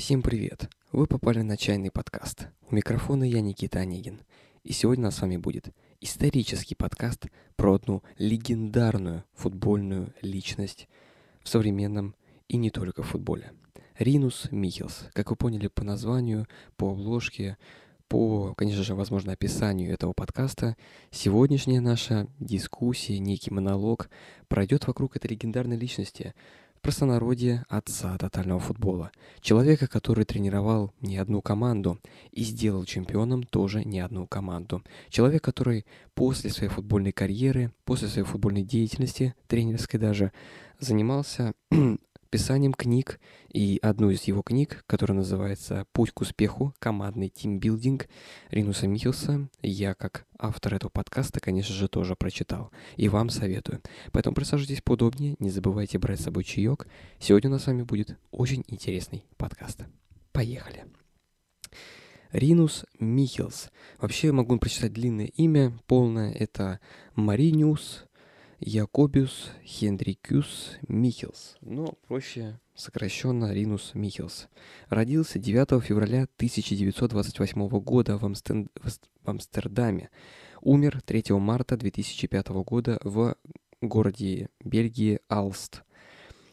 Всем привет! Вы попали на чайный подкаст. У микрофона я Никита Онегин. И сегодня у нас с вами будет исторический подкаст про одну легендарную футбольную личность в современном и не только в футболе. Ринус Михелс. Как вы поняли по названию, по обложке, по, конечно же, возможно, описанию этого подкаста, сегодняшняя наша дискуссия, некий монолог пройдет вокруг этой легендарной личности – простонародье отца тотального футбола, человека, который тренировал не одну команду и сделал чемпионом тоже не одну команду, человек, который после своей футбольной карьеры, после своей футбольной деятельности, тренерской даже, занимался писанием книг, и одну из его книг, которая называется «Путь к успеху. Командный тимбилдинг» Ринуса Михилса, я как автор этого подкаста, конечно же, тоже прочитал, и вам советую. Поэтому присаживайтесь поудобнее, не забывайте брать с собой чаек. Сегодня у нас с вами будет очень интересный подкаст. Поехали! Ринус Михилс. Вообще могу прочитать длинное имя, полное это Мариниус Якобиус Хендрикюс Михелс, но ну, проще сокращенно Ринус Михелс. Родился 9 февраля 1928 года в, Амстен... в Амстердаме. Умер 3 марта 2005 года в городе Бельгии Алст.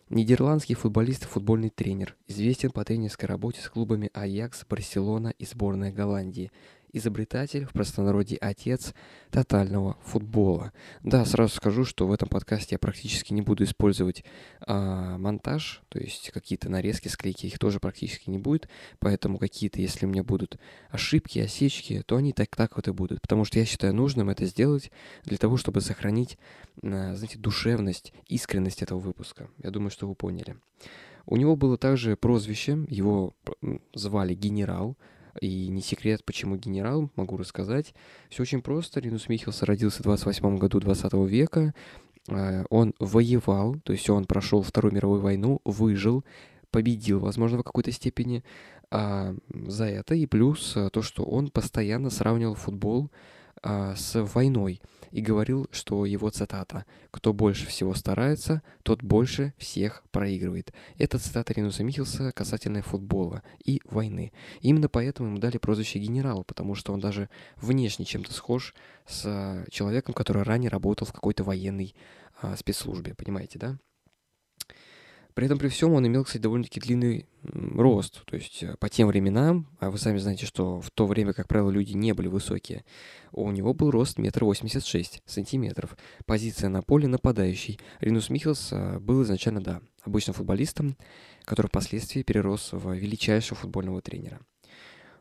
Нидерландский футболист и футбольный тренер. Известен по тренерской работе с клубами Аякс, Барселона и сборная Голландии изобретатель, в простонародье отец тотального футбола. Да, сразу скажу, что в этом подкасте я практически не буду использовать а, монтаж, то есть какие-то нарезки, склейки, их тоже практически не будет, поэтому какие-то, если у меня будут ошибки, осечки, то они так, так вот и будут, потому что я считаю нужным это сделать для того, чтобы сохранить, а, знаете, душевность, искренность этого выпуска. Я думаю, что вы поняли. У него было также прозвище, его звали генерал, и не секрет, почему генерал, могу рассказать. Все очень просто. Ринус Михелс родился в 28 году 20 века. Э, он воевал, то есть он прошел Вторую мировую войну, выжил, победил, возможно, в какой-то степени а, за это. И плюс э, то, что он постоянно сравнивал футбол а, с войной и говорил, что его цитата «Кто больше всего старается, тот больше всех проигрывает». Это цитата Ринуса Михилса касательно футбола и войны. Именно поэтому ему дали прозвище «генерал», потому что он даже внешне чем-то схож с человеком, который ранее работал в какой-то военной а, спецслужбе, понимаете, да? При этом при всем он имел, кстати, довольно-таки длинный рост. То есть э, по тем временам, а вы сами знаете, что в то время, как правило, люди не были высокие, у него был рост метр восемьдесят шесть сантиметров. Позиция на поле нападающий. Ринус Михелс э, был изначально, да, обычным футболистом, который впоследствии перерос в величайшего футбольного тренера.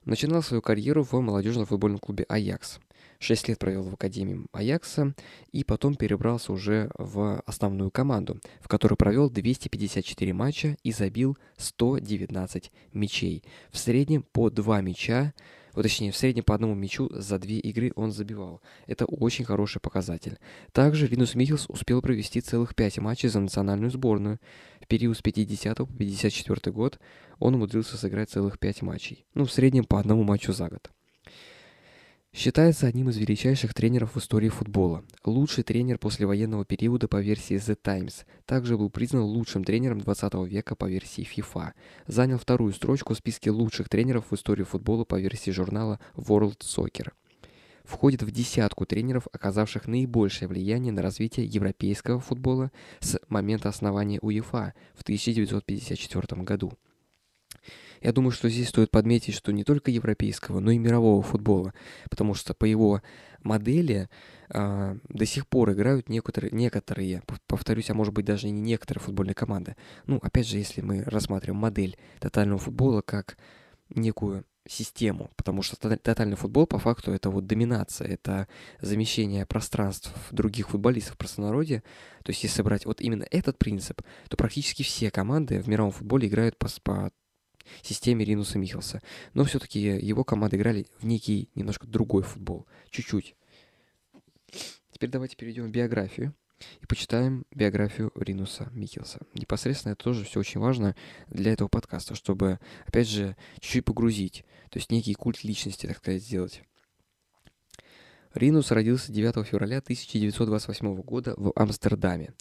Начинал свою карьеру в молодежном футбольном клубе «Аякс». 6 лет провел в Академии Аякса и потом перебрался уже в основную команду, в которой провел 254 матча и забил 119 мячей. В среднем по 2 мяча вот, точнее, в среднем по одному мячу за две игры он забивал. Это очень хороший показатель. Также Винус Михилс успел провести целых пять матчей за национальную сборную. В период с 50 по 54 год он умудрился сыграть целых пять матчей. Ну, в среднем по одному матчу за год. Считается одним из величайших тренеров в истории футбола. Лучший тренер послевоенного периода по версии The Times. Также был признан лучшим тренером 20 века по версии FIFA. Занял вторую строчку в списке лучших тренеров в истории футбола по версии журнала World Soccer. Входит в десятку тренеров, оказавших наибольшее влияние на развитие европейского футбола с момента основания УЕФА в 1954 году. Я думаю, что здесь стоит подметить, что не только европейского, но и мирового футбола, потому что по его модели э, до сих пор играют некоторые, некоторые, повторюсь, а может быть даже не некоторые футбольные команды. Ну, опять же, если мы рассматриваем модель тотального футбола как некую систему, потому что тотальный футбол по факту это вот доминация, это замещение пространств других футболистов в простонародье. То есть если брать вот именно этот принцип, то практически все команды в мировом футболе играют по, по системе Ринуса Михелса. Но все-таки его команды играли в некий немножко другой футбол. Чуть-чуть. Теперь давайте перейдем в биографию и почитаем биографию Ринуса Михелса. Непосредственно это тоже все очень важно для этого подкаста, чтобы, опять же, чуть-чуть погрузить, то есть некий культ личности, так сказать, сделать. Ринус родился 9 февраля 1928 года в Амстердаме.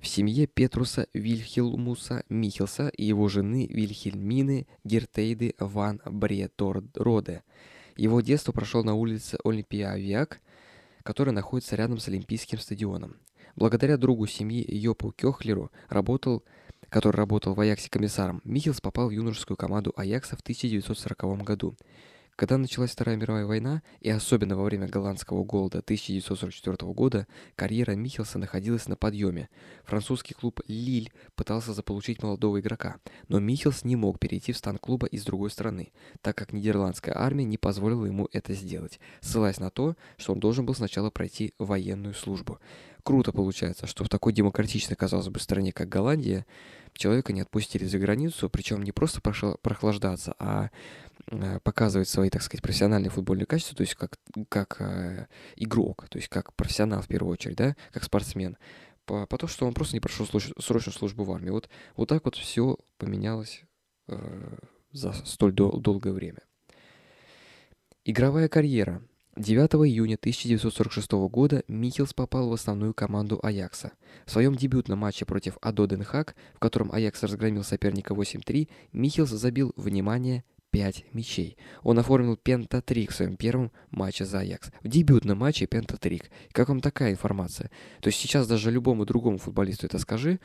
В семье Петруса Вильхелмуса Михелса и его жены Вильхельмины Гертейды ван Бреторроде. Его детство прошло на улице Олимпиавиак, которая находится рядом с Олимпийским стадионом. Благодаря другу семьи Йопу Кёхлеру, работал, который работал в Аяксе комиссаром, Михелс попал в юношескую команду Аякса в 1940 году. Когда началась Вторая мировая война, и особенно во время голландского голода 1944 года, карьера Михелса находилась на подъеме. Французский клуб «Лиль» пытался заполучить молодого игрока, но Михелс не мог перейти в стан клуба из другой страны, так как нидерландская армия не позволила ему это сделать, ссылаясь на то, что он должен был сначала пройти военную службу. Круто получается, что в такой демократичной, казалось бы, стране, как Голландия, человека не отпустили за границу, причем не просто прохлаждаться, а Э, показывать свои, так сказать, профессиональные футбольные качества, то есть как, как э, игрок, то есть как профессионал в первую очередь, да, как спортсмен, по, по то, что он просто не прошел служ, срочную службу в армии. Вот, вот так вот все поменялось э, за столь дол- долгое время. Игровая карьера. 9 июня 1946 года Михилс попал в основную команду Аякса. В своем дебютном матче против Адо Денхак, в котором Аякс разгромил соперника 8-3, Михелс забил, внимание, 5 мячей. Он оформил пентатрик в своем первом матче за Аякс. В дебютном матче пентатрик. Как вам такая информация? То есть сейчас даже любому другому футболисту это скажи,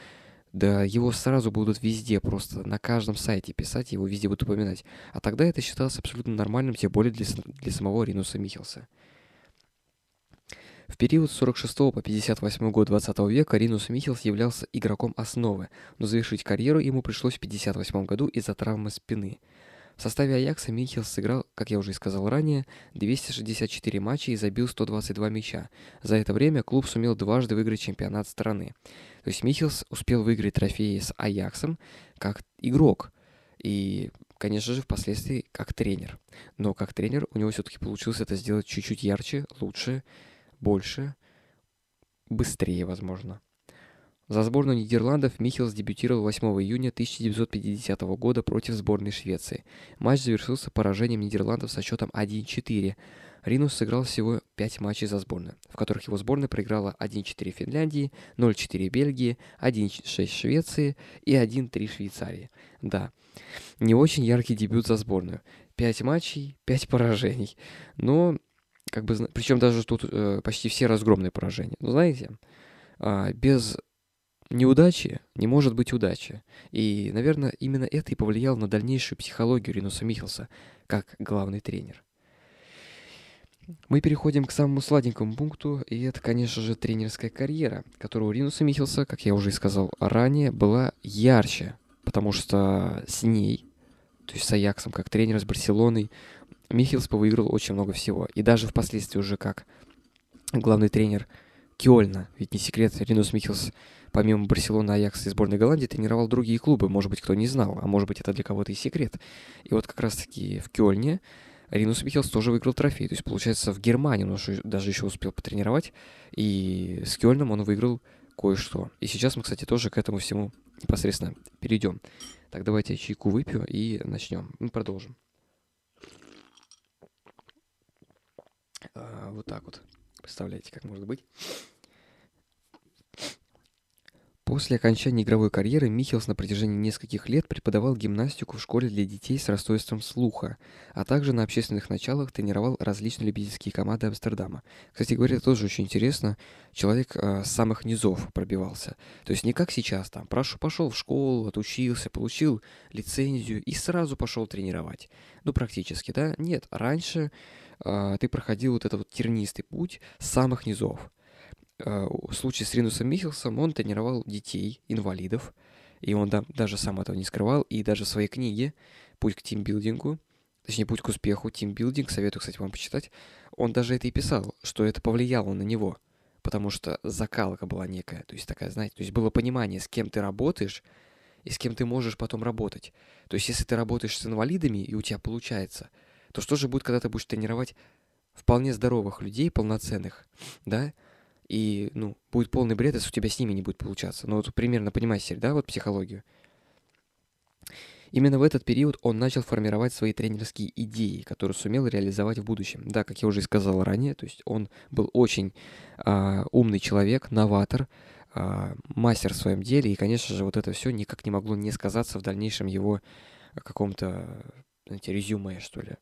да его сразу будут везде просто, на каждом сайте писать, его везде будут упоминать. А тогда это считалось абсолютно нормальным, тем более для, для самого Ринуса Михелса. В период с 46 по 58 год 20 века Ринус Михелс являлся игроком основы, но завершить карьеру ему пришлось в 58 году из-за травмы спины. В составе Аякса Михел сыграл, как я уже и сказал ранее, 264 матча и забил 122 мяча. За это время клуб сумел дважды выиграть чемпионат страны. То есть Михелс успел выиграть трофеи с Аяксом как игрок и, конечно же, впоследствии как тренер. Но как тренер у него все-таки получилось это сделать чуть-чуть ярче, лучше, больше, быстрее, возможно. За сборную Нидерландов Михилс дебютировал 8 июня 1950 года против сборной Швеции. Матч завершился поражением Нидерландов со счетом 1-4. Ринус сыграл всего 5 матчей за сборную, в которых его сборная проиграла 1-4 Финляндии, 0-4 Бельгии, 1-6 Швеции и 1-3 Швейцарии. Да, не очень яркий дебют за сборную. 5 матчей, 5 поражений. Но, как бы, причем даже тут э, почти все разгромные поражения. Но ну, знаете, э, без Неудачи не может быть удачи. И, наверное, именно это и повлияло на дальнейшую психологию Ринуса Михелса как главный тренер. Мы переходим к самому сладенькому пункту, и это, конечно же, тренерская карьера, которая у Ринуса Михелса, как я уже и сказал ранее, была ярче, потому что с ней, то есть с Аяксом, как тренер с Барселоной, Михелс повыиграл очень много всего. И даже впоследствии уже как главный тренер Кёльна, ведь не секрет, Ринус Михелс помимо Барселоны, Аякса и сборной Голландии, тренировал другие клубы. Может быть, кто не знал, а может быть, это для кого-то и секрет. И вот как раз-таки в Кёльне Ринус Михелс тоже выиграл трофей. То есть, получается, в Германии он даже еще успел потренировать. И с Кёльном он выиграл кое-что. И сейчас мы, кстати, тоже к этому всему непосредственно перейдем. Так, давайте я чайку выпью и начнем. Мы ну, продолжим. А, вот так вот. Представляете, как может быть. После окончания игровой карьеры Михелс на протяжении нескольких лет преподавал гимнастику в школе для детей с расстройством слуха, а также на общественных началах тренировал различные любительские команды Амстердама. Кстати говоря, это тоже очень интересно. Человек э, с самых низов пробивался. То есть не как сейчас, там, прошу, пошел в школу, отучился, получил лицензию и сразу пошел тренировать. Ну, практически, да? Нет, раньше э, ты проходил вот этот вот тернистый путь с самых низов в э, случае с Ринусом Михелсом он тренировал детей, инвалидов, и он да, даже сам этого не скрывал, и даже в своей книге «Путь к тимбилдингу», точнее «Путь к успеху», «Тимбилдинг», советую, кстати, вам почитать, он даже это и писал, что это повлияло на него, потому что закалка была некая, то есть такая, знаете, то есть было понимание, с кем ты работаешь, и с кем ты можешь потом работать. То есть если ты работаешь с инвалидами, и у тебя получается, то что же будет, когда ты будешь тренировать вполне здоровых людей, полноценных, да, и, ну, будет полный бред, если у тебя с ними не будет получаться. Ну, вот примерно понимаешь да, вот психологию. Именно в этот период он начал формировать свои тренерские идеи, которые сумел реализовать в будущем. Да, как я уже сказал ранее, то есть он был очень э, умный человек, новатор, э, мастер в своем деле, и, конечно же, вот это все никак не могло не сказаться в дальнейшем его а, каком-то, знаете, резюме, что ли.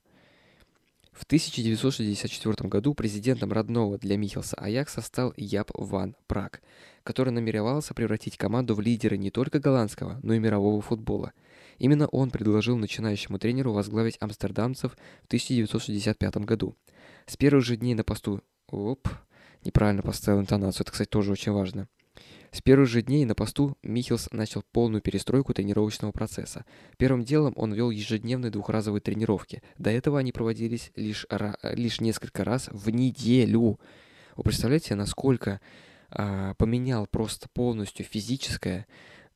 В 1964 году президентом родного для Михелса Аякса стал Яп Ван Прак, который намеревался превратить команду в лидера не только голландского, но и мирового футбола. Именно он предложил начинающему тренеру возглавить амстердамцев в 1965 году. С первых же дней на посту... Оп, неправильно поставил интонацию, это, кстати, тоже очень важно – с первых же дней на посту Михелс начал полную перестройку тренировочного процесса. Первым делом он вел ежедневные двухразовые тренировки. До этого они проводились лишь, лишь несколько раз в неделю. Вы представляете, насколько а, поменял просто полностью физическое,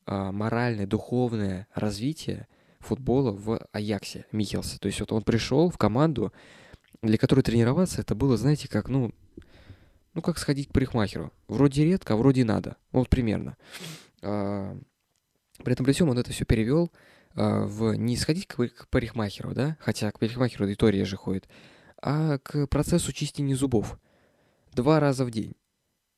а, моральное, духовное развитие футбола в Аяксе Михелса. То есть вот он пришел в команду, для которой тренироваться это было, знаете, как, ну, ну, как сходить к парикмахеру. Вроде редко, а вроде надо. Ну, вот примерно. А, при этом при всем он это все перевел а, в не сходить к парикмахеру, да, хотя к парикмахеру и аудитория же ходит, а к процессу чистения зубов. Два раза в день.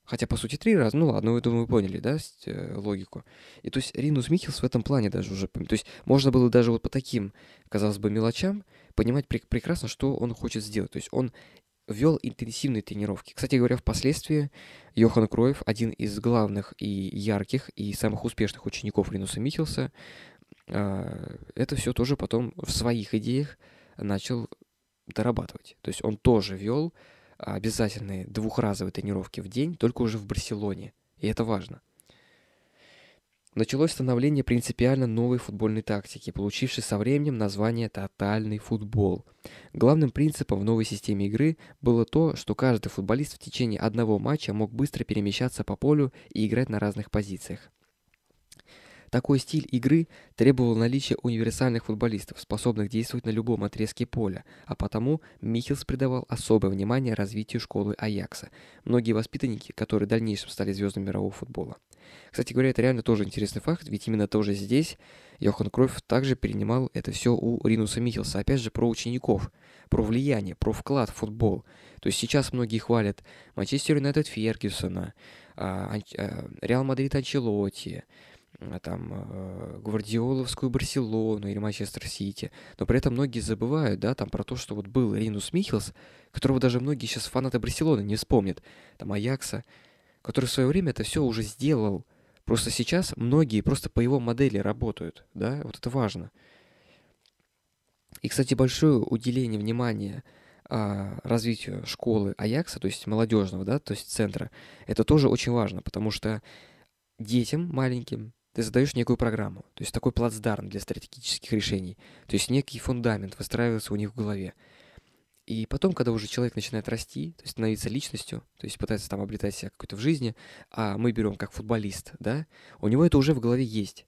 Хотя, по сути, три раза. Ну ладно, вы, думаю, поняли, да, э, логику. И то есть Ринус Михелс в этом плане даже уже... То есть можно было даже вот по таким, казалось бы, мелочам понимать прекрасно, что он хочет сделать. То есть он вел интенсивные тренировки. Кстати говоря, впоследствии Йохан Кроев, один из главных и ярких, и самых успешных учеников Линуса Михелса, а, это все тоже потом в своих идеях начал дорабатывать. То есть он тоже вел обязательные двухразовые тренировки в день, только уже в Барселоне. И это важно началось становление принципиально новой футбольной тактики, получившей со временем название «тотальный футбол». Главным принципом в новой системе игры было то, что каждый футболист в течение одного матча мог быстро перемещаться по полю и играть на разных позициях. Такой стиль игры требовал наличия универсальных футболистов, способных действовать на любом отрезке поля, а потому Михелс придавал особое внимание развитию школы Аякса, многие воспитанники, которые в дальнейшем стали звездами мирового футбола. Кстати говоря, это реально тоже интересный факт, ведь именно тоже здесь Йохан Кройф также перенимал это все у Ринуса Михелса. Опять же, про учеников, про влияние, про вклад в футбол. То есть сейчас многие хвалят Манчестер Юнайтед Фергюсона, а, а, Реал Мадрид Анчелотти, а, там, Гвардиоловскую Барселону или Манчестер Сити. Но при этом многие забывают, да, там, про то, что вот был Ринус Михелс, которого даже многие сейчас фанаты Барселоны не вспомнят, там, Аякса, который в свое время это все уже сделал. Просто сейчас многие просто по его модели работают, да, вот это важно. И, кстати, большое уделение внимания а, развитию школы Аякса, то есть молодежного, да, то есть центра, это тоже очень важно, потому что детям маленьким ты задаешь некую программу, то есть такой плацдарм для стратегических решений, то есть некий фундамент выстраивается у них в голове. И потом, когда уже человек начинает расти, то есть становиться личностью, то есть пытается там обретать себя какой-то в жизни, а мы берем как футболист, да, у него это уже в голове есть.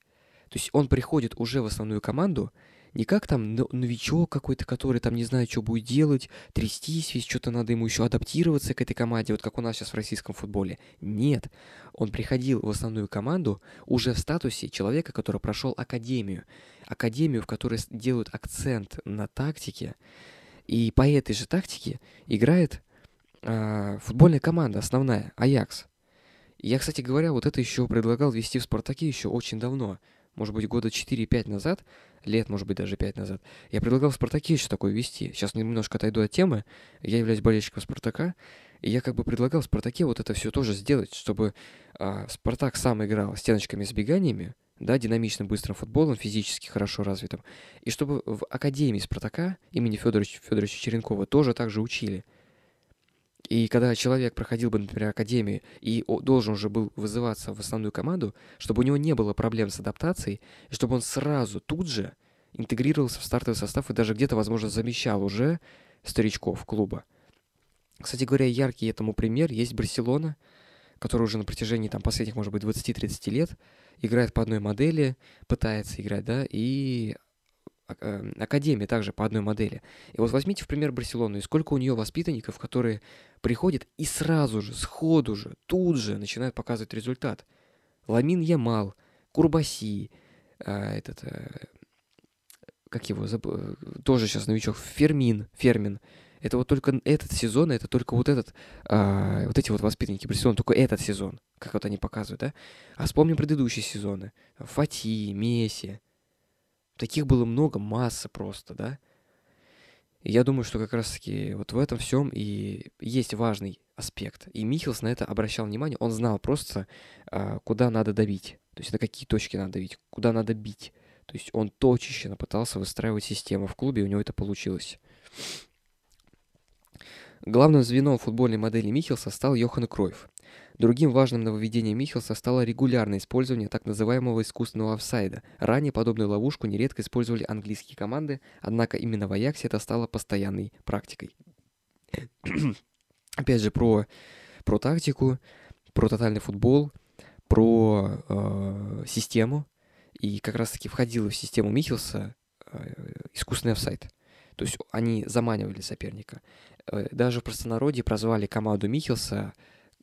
То есть он приходит уже в основную команду, не как там новичок какой-то, который там не знает, что будет делать, трястись, весь что-то надо ему еще адаптироваться к этой команде, вот как у нас сейчас в российском футболе. Нет, он приходил в основную команду уже в статусе человека, который прошел академию. Академию, в которой делают акцент на тактике, и по этой же тактике играет э, футбольная команда основная, Аякс. Я, кстати говоря, вот это еще предлагал вести в «Спартаке» еще очень давно. Может быть, года 4-5 назад, лет, может быть, даже 5 назад. Я предлагал в «Спартаке» еще такое вести. Сейчас немножко отойду от темы. Я являюсь болельщиком «Спартака». И я как бы предлагал в «Спартаке» вот это все тоже сделать, чтобы э, «Спартак» сам играл стеночками-сбеганиями, да, динамичным, быстрым футболом, физически хорошо развитым, и чтобы в Академии Спартака имени Федоровича Федоровича Черенкова тоже так же учили. И когда человек проходил бы, например, академию, и должен уже был вызываться в основную команду, чтобы у него не было проблем с адаптацией, и чтобы он сразу, тут же, интегрировался в стартовый состав и даже где-то, возможно, замещал уже старичков клуба. Кстати говоря, яркий этому пример есть Барселона, которая уже на протяжении там, последних, может быть, 20-30 лет – играет по одной модели, пытается играть, да, и а, э, академия также по одной модели. И вот возьмите в пример Барселону, и сколько у нее воспитанников, которые приходят и сразу же, сходу же, тут же начинают показывать результат. Ламин Ямал, Курбаси, э, этот, э, как его, заб... Э, тоже сейчас новичок, Фермин, Фермин, это вот только этот сезон, это только вот этот, а, вот эти вот воспитанники Барселоны, только этот сезон, как вот они показывают, да? А вспомним предыдущие сезоны. Фати, Месси. Таких было много, масса просто, да? И я думаю, что как раз-таки вот в этом всем и есть важный аспект. И Михелс на это обращал внимание, он знал просто, а, куда надо давить. То есть на какие точки надо давить, куда надо бить. То есть он точечно пытался выстраивать систему в клубе, и у него это получилось. Главным звеном футбольной модели Михелса стал Йохан Кройф. Другим важным нововведением Михелса стало регулярное использование так называемого искусственного офсайда. Ранее подобную ловушку нередко использовали английские команды, однако именно в Аяксе это стало постоянной практикой. Опять же, про, про тактику, про тотальный футбол, про э, систему. И как раз-таки входила в систему Михелса э, искусственный офсайд. То есть они заманивали соперника. Э, даже в простонародье прозвали команду Михелса,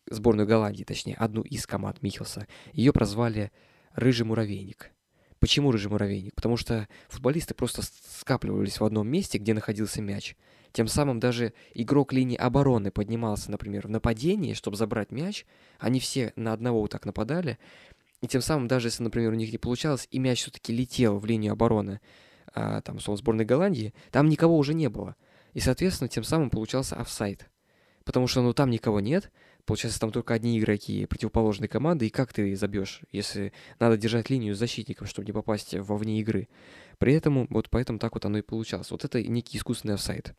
сборную Голландии, точнее, одну из команд Михелса, ее прозвали «Рыжий муравейник». Почему «Рыжий муравейник»? Потому что футболисты просто скапливались в одном месте, где находился мяч. Тем самым даже игрок линии обороны поднимался, например, в нападении, чтобы забрать мяч. Они все на одного вот так нападали. И тем самым, даже если, например, у них не получалось, и мяч все-таки летел в линию обороны, а, там, условно, сборной Голландии, там никого уже не было. И, соответственно, тем самым получался офсайт. Потому что, ну, там никого нет, получается, там только одни игроки противоположной команды, и как ты забьешь, если надо держать линию с защитником, чтобы не попасть вовне игры. При этом, вот поэтому так вот оно и получалось. Вот это некий искусственный офсайт.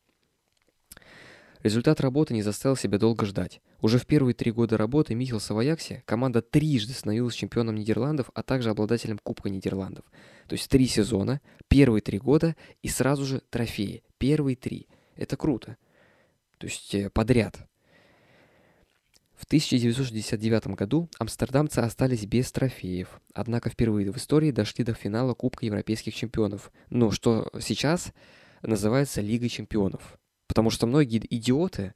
Результат работы не заставил себя долго ждать. Уже в первые три года работы Михелса в Аяксе команда трижды становилась чемпионом Нидерландов, а также обладателем Кубка Нидерландов. То есть три сезона, первые три года и сразу же трофеи. Первые три. Это круто. То есть э, подряд. В 1969 году амстердамцы остались без трофеев, однако впервые в истории дошли до финала Кубка Европейских чемпионов, но что сейчас называется Лигой чемпионов. Потому что многие идиоты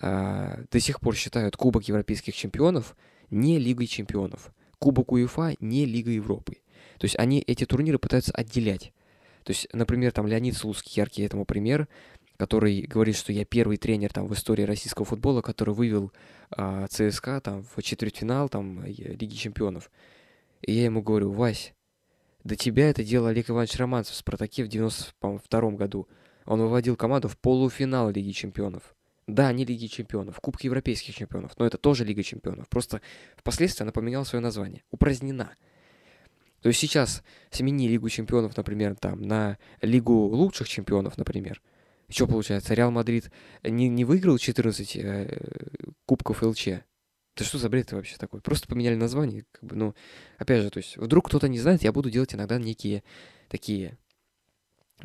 э, до сих пор считают Кубок Европейских Чемпионов не Лигой Чемпионов. Кубок УЕФА не Лига Европы. То есть они эти турниры пытаются отделять. То есть, например, там Леонид Слуцкий яркий этому пример, который говорит, что я первый тренер там в истории российского футбола, который вывел э, ЦСКА там в четвертьфинал там э, Лиги Чемпионов. И я ему говорю, Вась, до тебя это делал Олег Иванович Романцев в «Спартаке» в 92 году. Он выводил команду в полуфинал Лиги Чемпионов. Да, не Лиги Чемпионов, Кубки Европейских Чемпионов, но это тоже Лига Чемпионов. Просто впоследствии она поменяла свое название. Упразднена. То есть сейчас смени Лигу Чемпионов, например, там, на Лигу Лучших Чемпионов, например. И что получается? Реал Мадрид не, не выиграл 14 э, кубков ЛЧ? Да что за бред это вообще такой? Просто поменяли название. Как бы, ну, опять же, то есть, вдруг кто-то не знает, я буду делать иногда некие такие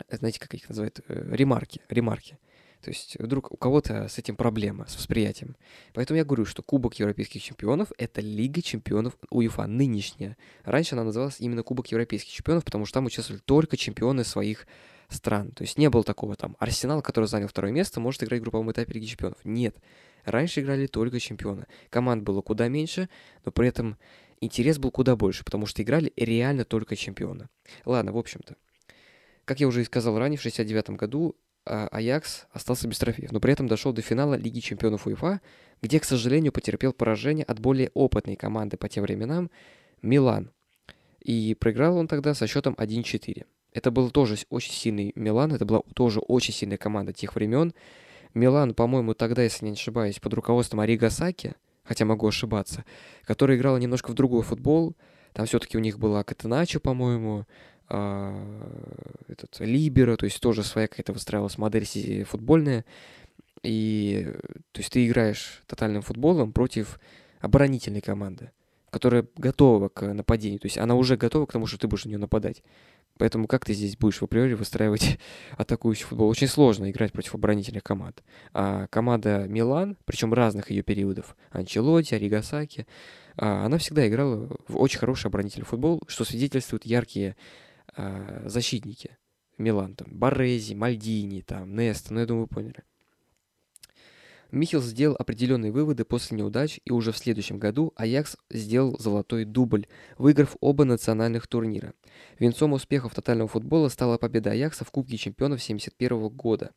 Э, знаете, как их называют, э, ремарки, ремарки. То есть вдруг у кого-то с этим проблема, с восприятием. Поэтому я говорю, что Кубок Европейских Чемпионов — это Лига Чемпионов УЕФА, нынешняя. Раньше она называлась именно Кубок Европейских Чемпионов, потому что там участвовали только чемпионы своих стран. То есть не было такого там Арсенал, который занял второе место, может играть в групповом этапе Лиги Чемпионов. Нет. Раньше играли только чемпионы. Команд было куда меньше, но при этом интерес был куда больше, потому что играли реально только чемпионы. Ладно, в общем-то. Как я уже и сказал ранее, в 69 году а, Аякс остался без трофеев, но при этом дошел до финала Лиги чемпионов УЕФА, где, к сожалению, потерпел поражение от более опытной команды по тем временам – Милан. И проиграл он тогда со счетом 1-4. Это был тоже очень сильный Милан, это была тоже очень сильная команда тех времен. Милан, по-моему, тогда, если не ошибаюсь, под руководством Арига Саки, хотя могу ошибаться, который играл немножко в другой футбол. Там все-таки у них была Катеначо, по-моему, а, этот Либера, то есть тоже своя какая-то выстраивалась модель э, футбольная. И то есть ты играешь тотальным футболом против оборонительной команды, которая готова к нападению. То есть она уже готова к тому, что ты будешь на нее нападать. Поэтому как ты здесь будешь в априори выстраивать атакующий футбол? Очень сложно играть против оборонительных команд. А команда Милан, причем разных ее периодов, Анчелоти, Оригасаки, а, она всегда играла в очень хороший оборонительный футбол, что свидетельствует яркие э, защитники Милан, там, Борези, Мальдини, там, Неста, ну, я думаю, вы поняли. Михел сделал определенные выводы после неудач, и уже в следующем году Аякс сделал золотой дубль, выиграв оба национальных турнира. Венцом успехов тотального футбола стала победа Аякса в Кубке чемпионов 1971 года.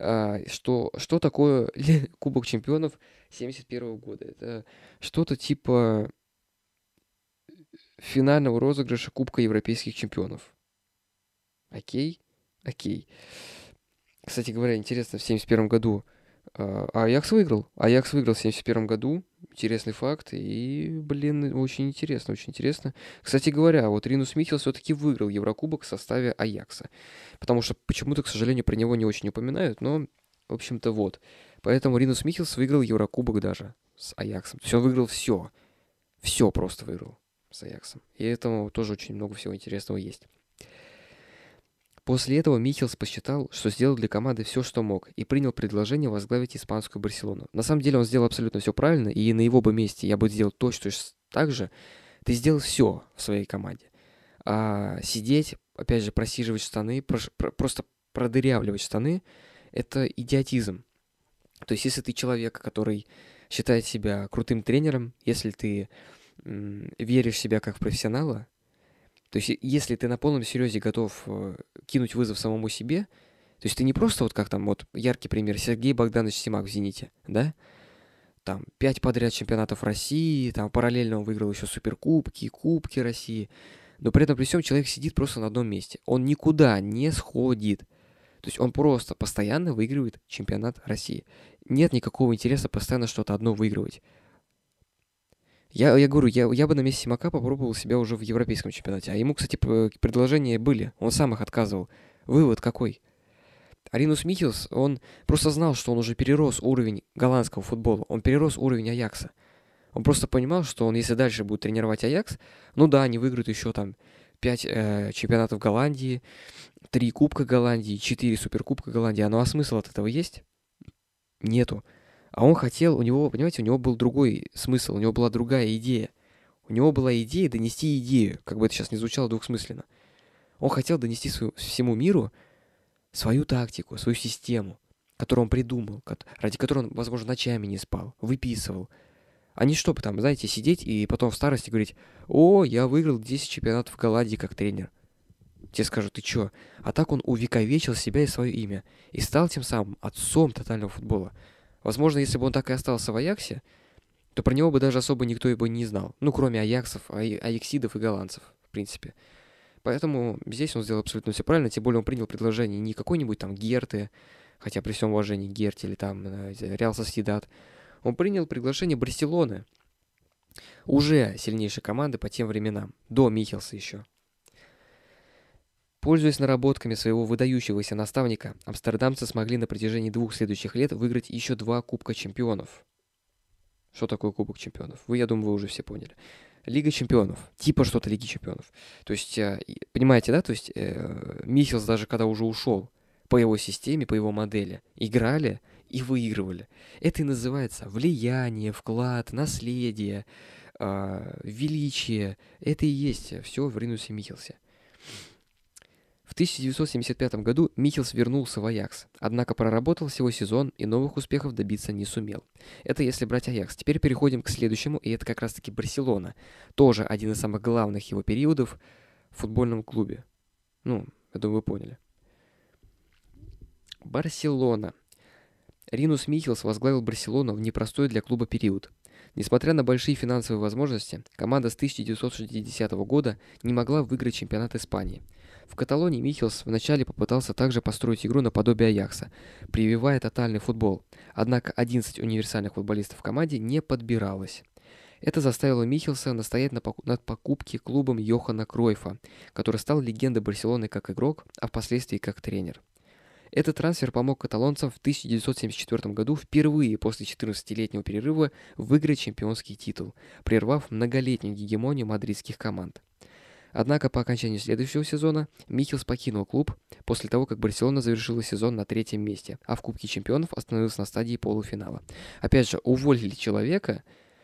А, что, что такое Кубок чемпионов 1971 года? Это что-то типа финального розыгрыша Кубка Европейских чемпионов. Окей? Окей. Кстати говоря, интересно, в 71 году а, а, Аякс выиграл. Аякс выиграл в 71 году. Интересный факт. И, блин, очень интересно, очень интересно. Кстати говоря, вот Ринус Михел все-таки выиграл Еврокубок в составе Аякса. Потому что почему-то, к сожалению, про него не очень упоминают, но, в общем-то, вот. Поэтому Ринус Михелс выиграл Еврокубок даже с Аяксом. То есть он выиграл все. Все просто выиграл с Аяксом. И этому тоже очень много всего интересного есть. После этого Михелс посчитал, что сделал для команды все, что мог, и принял предложение возглавить испанскую Барселону. На самом деле он сделал абсолютно все правильно, и на его бы месте я бы сделал точно так же. Ты сделал все в своей команде. А сидеть, опять же, просиживать штаны, про, про, просто продырявливать штаны, это идиотизм. То есть если ты человек, который считает себя крутым тренером, если ты веришь в себя как в профессионала, то есть если ты на полном серьезе готов э, кинуть вызов самому себе, то есть ты не просто вот как там, вот яркий пример, Сергей Богданович Симак в «Зените», да, там, пять подряд чемпионатов России, там, параллельно он выиграл еще суперкубки, кубки России, но при этом при всем человек сидит просто на одном месте. Он никуда не сходит. То есть он просто постоянно выигрывает чемпионат России. Нет никакого интереса постоянно что-то одно выигрывать. Я, я говорю, я, я бы на месте Симака попробовал себя уже в европейском чемпионате. А ему, кстати, предложения были. Он сам их отказывал. Вывод какой? Аринус Михилс, он просто знал, что он уже перерос уровень голландского футбола. Он перерос уровень Аякса. Он просто понимал, что он, если дальше будет тренировать Аякс, ну да, они выиграют еще там 5 э, чемпионатов Голландии, 3 Кубка Голландии, 4 Суперкубка Голландии. А Ну а смысл от этого есть? Нету. А он хотел, у него, понимаете, у него был другой смысл, у него была другая идея. У него была идея донести идею, как бы это сейчас не звучало двухсмысленно. Он хотел донести свою, всему миру свою тактику, свою систему, которую он придумал, ради которой он, возможно, ночами не спал, выписывал. А не чтобы там, знаете, сидеть и потом в старости говорить, «О, я выиграл 10 чемпионатов в Голландии как тренер». Те скажут, ты чё? А так он увековечил себя и свое имя и стал тем самым отцом тотального футбола – Возможно, если бы он так и остался в Аяксе, то про него бы даже особо никто и бы не знал. Ну, кроме аяксов, а аяксидов и голландцев, в принципе. Поэтому здесь он сделал абсолютно все правильно, тем более он принял предложение не какой-нибудь там Герты, хотя при всем уважении Герти или там э, э, Реал Соседат. Он принял приглашение Барселоны, уже сильнейшей команды по тем временам, до Михелса еще. Пользуясь наработками своего выдающегося наставника, амстердамцы смогли на протяжении двух следующих лет выиграть еще два Кубка Чемпионов. Что такое Кубок Чемпионов? Вы, я думаю, вы уже все поняли. Лига Чемпионов, типа что-то Лиги Чемпионов. То есть, э, понимаете, да, то есть э, Михелс даже когда уже ушел, по его системе, по его модели, играли и выигрывали. Это и называется влияние, вклад, наследие, э, величие. Это и есть все в Ринусе Михелсе. В 1975 году Михелс вернулся в Аякс, однако проработал всего сезон и новых успехов добиться не сумел. Это если брать Аякс. Теперь переходим к следующему, и это как раз-таки Барселона. Тоже один из самых главных его периодов в футбольном клубе. Ну, я думаю, вы поняли. Барселона. Ринус Михелс возглавил Барселону в непростой для клуба период. Несмотря на большие финансовые возможности, команда с 1960 года не могла выиграть чемпионат Испании – в Каталонии Михелс вначале попытался также построить игру наподобие Аякса, прививая тотальный футбол. Однако 11 универсальных футболистов в команде не подбиралось. Это заставило Михелса настоять на поку- над покупки клубом Йохана Кройфа, который стал легендой Барселоны как игрок, а впоследствии как тренер. Этот трансфер помог каталонцам в 1974 году впервые после 14-летнего перерыва выиграть чемпионский титул, прервав многолетнюю гегемонию мадридских команд. Однако по окончании следующего сезона Михелс покинул клуб после того, как Барселона завершила сезон на третьем месте, а в Кубке чемпионов остановился на стадии полуфинала. Опять же, уволили человека,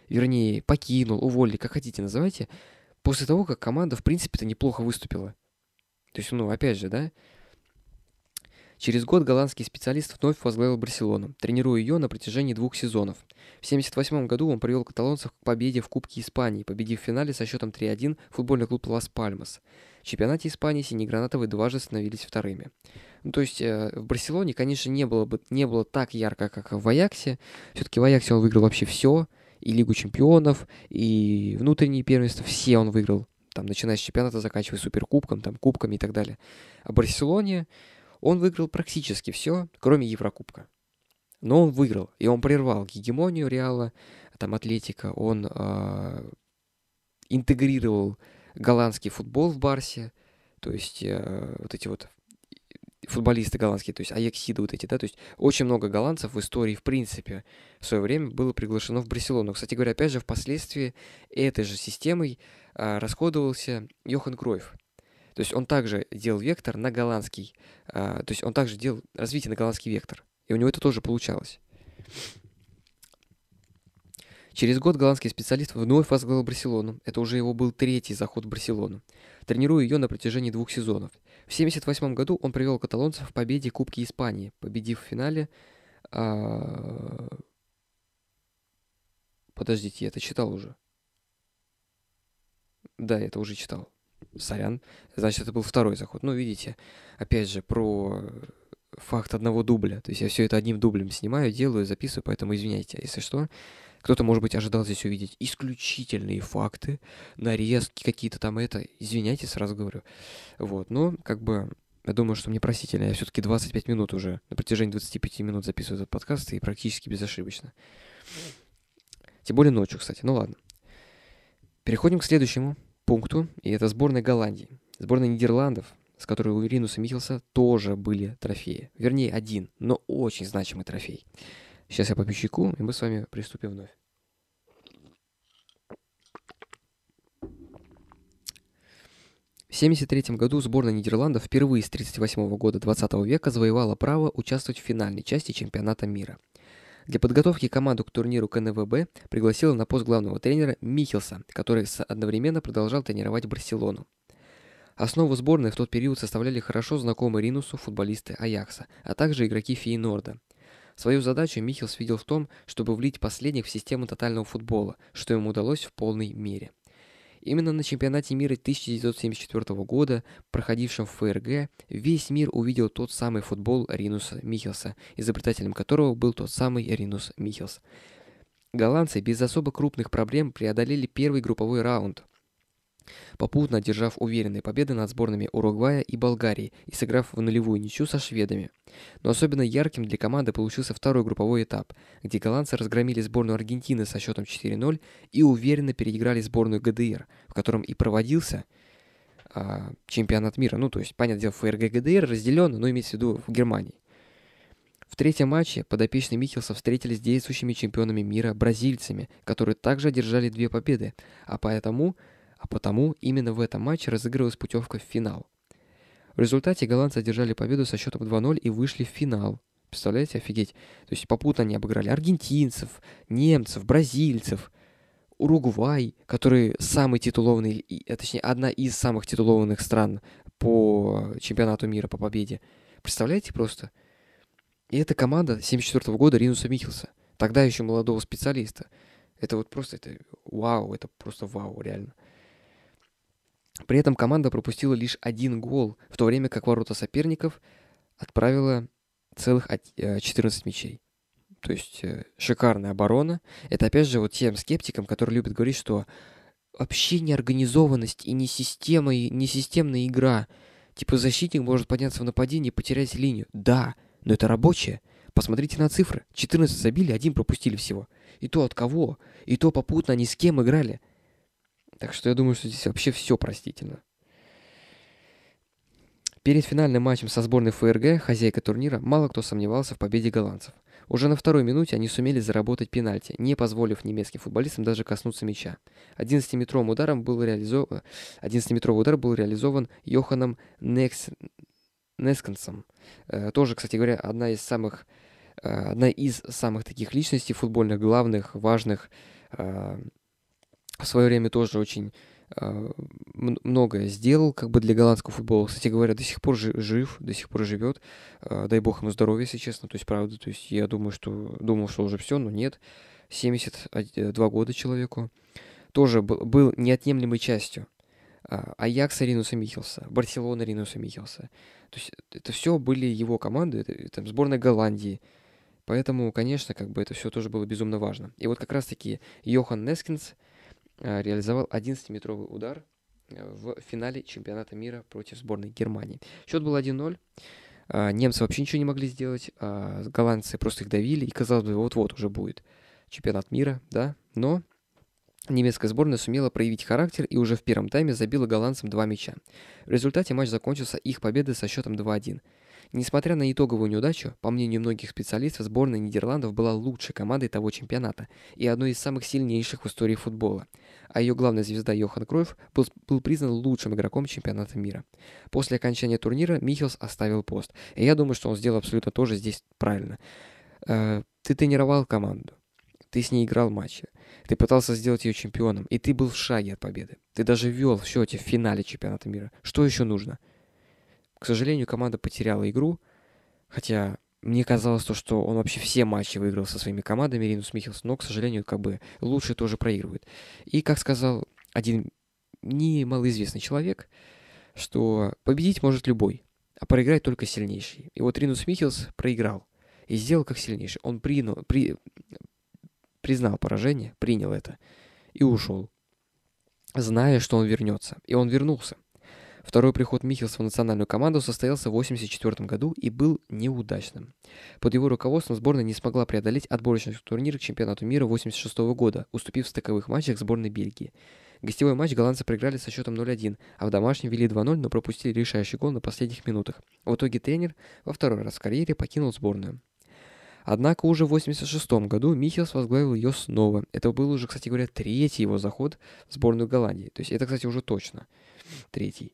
вернее, покинул, уволили, как хотите называйте, после того, как команда, в принципе-то, неплохо выступила. То есть, ну, опять же, да, Через год голландский специалист вновь возглавил Барселону, тренируя ее на протяжении двух сезонов. В 1978 году он привел каталонцев к победе в Кубке Испании, победив в финале со счетом 3-1 футбольный клуб Лас-Пальмас. В чемпионате Испании синегранатовые дважды становились вторыми. Ну, то есть э, в Барселоне, конечно, не было, бы, не было так ярко, как в Аяксе. Все-таки в Аяксе он выиграл вообще все. И Лигу чемпионов, и внутренние первенства, все он выиграл. Там, начиная с чемпионата, заканчивая суперкубком, там, кубками и так далее. А в Барселоне он выиграл практически все, кроме Еврокубка. Но он выиграл, и он прервал гегемонию Реала, там Атлетика, он э, интегрировал голландский футбол в Барсе, то есть э, вот эти вот футболисты голландские, то есть Аяксиды вот эти, да, то есть очень много голландцев в истории, в принципе, в свое время было приглашено в Барселону. Кстати говоря, опять же, впоследствии этой же системой э, расходовался Йохан Кройф. То есть он также делал вектор на голландский, а, то есть он также делал развитие на голландский вектор. И у него это тоже получалось. Через год голландский специалист вновь возглавил Барселону. Это уже его был третий заход в Барселону, тренируя ее на протяжении двух сезонов. В 1978 году он привел каталонцев в победе Кубки Испании, победив в финале... Э, подождите, я это читал уже. Да, я это уже читал. Сорян. Значит, это был второй заход. Ну, видите, опять же, про факт одного дубля. То есть я все это одним дублем снимаю, делаю, записываю, поэтому извиняйте, если что. Кто-то, может быть, ожидал здесь увидеть исключительные факты, нарезки какие-то там это. Извиняйте, сразу говорю. Вот, но как бы я думаю, что мне просительно. Я все-таки 25 минут уже, на протяжении 25 минут записываю этот подкаст и практически безошибочно. Тем более ночью, кстати. Ну ладно. Переходим к следующему пункту, и это сборная Голландии. Сборная Нидерландов, с которой у Ринуса Михелса тоже были трофеи. Вернее, один, но очень значимый трофей. Сейчас я попью чайку, и мы с вами приступим вновь. В 1973 году сборная Нидерландов впервые с 1938 года 20 века завоевала право участвовать в финальной части чемпионата мира. Для подготовки команду к турниру КНВБ пригласила на пост главного тренера Михелса, который одновременно продолжал тренировать Барселону. Основу сборной в тот период составляли хорошо знакомые Ринусу футболисты Аякса, а также игроки Фейнорда. Свою задачу Михелс видел в том, чтобы влить последних в систему тотального футбола, что ему удалось в полной мере. Именно на чемпионате мира 1974 года, проходившем в ФРГ, весь мир увидел тот самый футбол Ринуса Михелса, изобретателем которого был тот самый Ринус Михелс. Голландцы без особо крупных проблем преодолели первый групповой раунд – попутно одержав уверенные победы над сборными Уругвая и Болгарии и сыграв в нулевую ничью со шведами. Но особенно ярким для команды получился второй групповой этап, где голландцы разгромили сборную Аргентины со счетом 4-0 и уверенно переиграли сборную ГДР, в котором и проводился а, чемпионат мира. Ну, то есть, понятное дело, ФРГ и ГДР разделены, но имеется в виду в Германии. В третьем матче подопечные Михелса встретились с действующими чемпионами мира бразильцами, которые также одержали две победы, а поэтому а потому именно в этом матче разыгрывалась путевка в финал. В результате голландцы одержали победу со счетом 2-0 и вышли в финал. Представляете, офигеть. То есть попутно они обыграли аргентинцев, немцев, бразильцев, Уругвай, который самый титулованный, а точнее одна из самых титулованных стран по чемпионату мира по победе. Представляете просто? И эта команда 1974 года Ринуса Михилса, тогда еще молодого специалиста. Это вот просто, это вау, это просто вау, реально. При этом команда пропустила лишь один гол, в то время как ворота соперников отправила целых 14 э, мячей. То есть э, шикарная оборона. Это опять же вот тем скептикам, которые любят говорить, что вообще неорганизованность и не система, и не системная игра. Типа защитник может подняться в нападение и потерять линию. Да, но это рабочее. Посмотрите на цифры. 14 забили, один пропустили всего. И то от кого? И то попутно они с кем играли? Так что я думаю, что здесь вообще все простительно. Перед финальным матчем со сборной ФРГ, хозяйка турнира, мало кто сомневался в победе голландцев. Уже на второй минуте они сумели заработать пенальти, не позволив немецким футболистам даже коснуться мяча. 11-метровым ударом был реализован, 11-метровый удар был реализован Йоханом Некс... Несконсом. Э, тоже, кстати говоря, одна из самых э, одна из самых таких личностей футбольных, главных, важных, э, в свое время тоже очень э, многое сделал как бы для голландского футбола. Кстати говоря, до сих пор жив, до сих пор живет. Э, дай бог ему здоровья, если честно. То есть, правда, то есть я думаю, что думал, что уже все, но нет. 72 года человеку. Тоже был, был неотъемлемой частью а, Аякса Ринуса Михелса, Барселона Ринуса Михелса. То есть это все были его команды, это, это сборная Голландии. Поэтому, конечно, как бы это все тоже было безумно важно. И вот как раз-таки Йохан Нескинс – Э, реализовал 11-метровый удар э, в финале чемпионата мира против сборной Германии. Счет был 1-0. Э, немцы вообще ничего не могли сделать. А, голландцы просто их давили. И, казалось бы, вот-вот уже будет чемпионат мира, да. Но немецкая сборная сумела проявить характер и уже в первом тайме забила голландцам два мяча. В результате матч закончился их победой со счетом 2 Несмотря на итоговую неудачу, по мнению многих специалистов, сборная Нидерландов была лучшей командой того чемпионата и одной из самых сильнейших в истории футбола. А ее главная звезда Йохан Кройф был, был признан лучшим игроком чемпионата мира. После окончания турнира Михелс оставил пост. И я думаю, что он сделал абсолютно то же здесь правильно. Э, ты тренировал команду. Ты с ней играл матчи. Ты пытался сделать ее чемпионом. И ты был в шаге от победы. Ты даже вел в счете в финале чемпионата мира. Что еще нужно? К сожалению, команда потеряла игру, хотя мне казалось то, что он вообще все матчи выиграл со своими командами, Ринус Михелс, но, к сожалению, как бы лучше тоже проигрывает. И, как сказал один немалоизвестный человек, что победить может любой, а проиграть только сильнейший. И вот Ринус Михелс проиграл и сделал как сильнейший. Он принял, при, признал поражение, принял это и ушел, зная, что он вернется. И он вернулся. Второй приход Михелса в национальную команду состоялся в 1984 году и был неудачным. Под его руководством сборная не смогла преодолеть отборочный турнир к чемпионату мира 1986 года, уступив в стыковых матчах сборной Бельгии. Гостевой матч голландцы проиграли со счетом 0-1, а в домашнем вели 2-0, но пропустили решающий гол на последних минутах. В итоге тренер во второй раз в карьере покинул сборную. Однако уже в 1986 году Михелс возглавил ее снова. Это был уже, кстати говоря, третий его заход в сборную Голландии. То есть это, кстати, уже точно третий.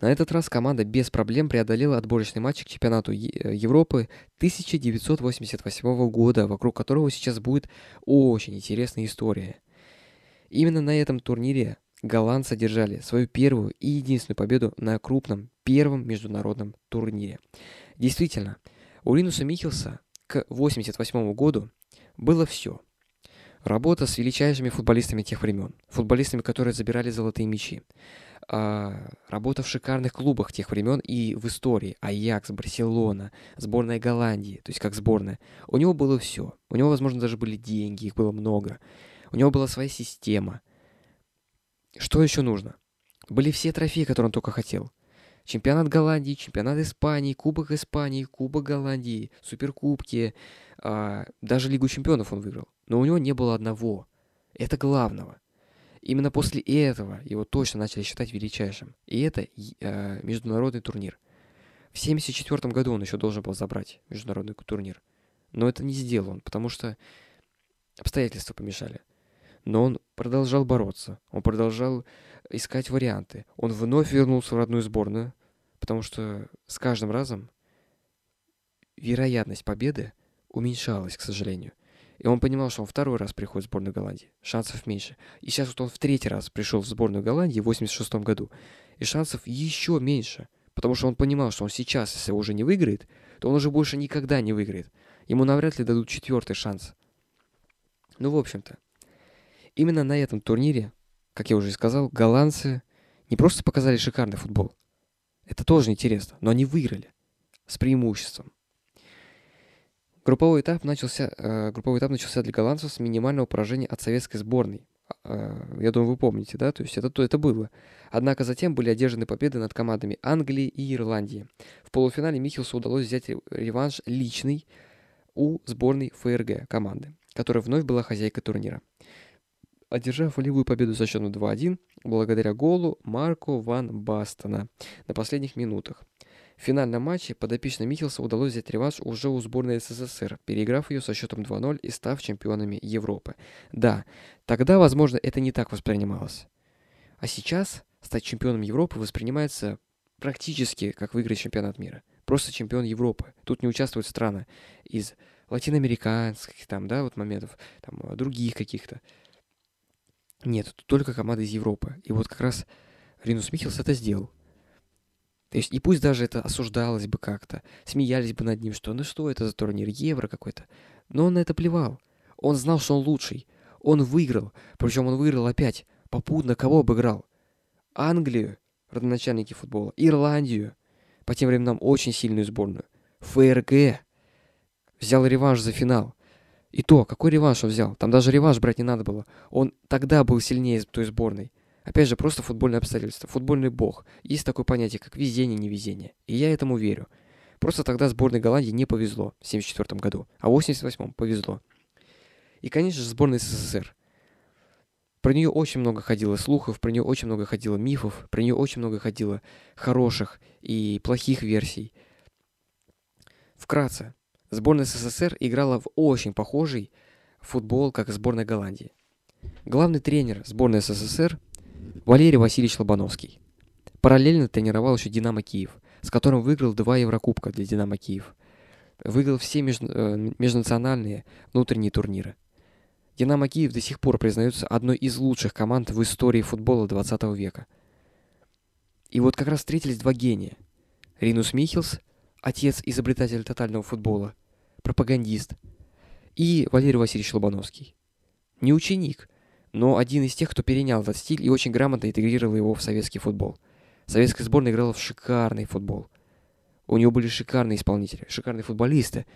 На этот раз команда без проблем преодолела отборочный матч к чемпионату э, Европы 1988 года, вокруг которого сейчас будет очень интересная история. Именно на этом турнире голландцы одержали свою первую и единственную победу на крупном первом международном турнире. Действительно, у Линуса Михелса к 1988 году было все. Работа с величайшими футболистами тех времен, футболистами, которые забирали золотые мячи, а, работа в шикарных клубах тех времен и в истории. Аякс, Барселона, сборная Голландии, то есть как сборная. У него было все. У него, возможно, даже были деньги, их было много. У него была своя система. Что еще нужно? Были все трофеи, которые он только хотел. Чемпионат Голландии, чемпионат Испании, Кубок Испании, Кубок Голландии, Суперкубки, а, даже Лигу Чемпионов он выиграл. Но у него не было одного. Это главного – Именно после этого его точно начали считать величайшим. И это э, международный турнир. В 1974 году он еще должен был забрать международный турнир. Но это не сделал он, потому что обстоятельства помешали. Но он продолжал бороться, он продолжал искать варианты. Он вновь вернулся в родную сборную, потому что с каждым разом вероятность победы уменьшалась, к сожалению. И он понимал, что он второй раз приходит в сборную Голландии. Шансов меньше. И сейчас вот он в третий раз пришел в сборную Голландии в 86 году. И шансов еще меньше. Потому что он понимал, что он сейчас, если уже не выиграет, то он уже больше никогда не выиграет. Ему навряд ли дадут четвертый шанс. Ну, в общем-то. Именно на этом турнире, как я уже и сказал, голландцы не просто показали шикарный футбол. Это тоже интересно, но они выиграли. С преимуществом. Групповой этап начался, э, групповой этап начался для голландцев с минимального поражения от советской сборной. А, э, я думаю, вы помните, да? То есть это, то, это было. Однако затем были одержаны победы над командами Англии и Ирландии. В полуфинале Михилсу удалось взять реванш личный у сборной ФРГ команды, которая вновь была хозяйкой турнира. Одержав волевую победу со счетом 2-1, благодаря голу Марко Ван Бастона на последних минутах – в финальном матче подопечным Михелса удалось взять реванш уже у сборной СССР, переиграв ее со счетом 2-0 и став чемпионами Европы. Да, тогда, возможно, это не так воспринималось. А сейчас стать чемпионом Европы воспринимается практически как выиграть чемпионат мира. Просто чемпион Европы. Тут не участвуют страны из латиноамериканских там, да, вот моментов, там, э, других каких-то. Нет, тут только команда из Европы. И вот как раз Ринус Михелс это сделал. То есть, и пусть даже это осуждалось бы как-то, смеялись бы над ним, что ну что, это за турнир Евро какой-то. Но он на это плевал. Он знал, что он лучший. Он выиграл. Причем он выиграл опять. Попутно кого обыграл? Англию, родоначальники футбола, Ирландию, по тем временам очень сильную сборную, ФРГ. Взял реванш за финал. И то, какой реванш он взял? Там даже реванш брать не надо было. Он тогда был сильнее той сборной. Опять же, просто футбольные обстоятельства, футбольный бог. Есть такое понятие, как везение, невезение. И я этому верю. Просто тогда сборной Голландии не повезло в 1974 году, а в 1988 повезло. И, конечно же, сборная СССР. Про нее очень много ходило слухов, про нее очень много ходило мифов, про нее очень много ходило хороших и плохих версий. Вкратце, сборная СССР играла в очень похожий футбол, как сборная Голландии. Главный тренер сборной СССР Валерий Васильевич Лобановский. Параллельно тренировал еще «Динамо Киев», с которым выиграл два Еврокубка для «Динамо Киев». Выиграл все меж... Э, межнациональные внутренние турниры. «Динамо Киев» до сих пор признается одной из лучших команд в истории футбола 20 века. И вот как раз встретились два гения. Ринус Михелс, отец изобретателя тотального футбола, пропагандист, и Валерий Васильевич Лобановский. Не ученик – но один из тех, кто перенял этот стиль и очень грамотно интегрировал его в советский футбол. Советская сборная играла в шикарный футбол. У него были шикарные исполнители, шикарные футболисты,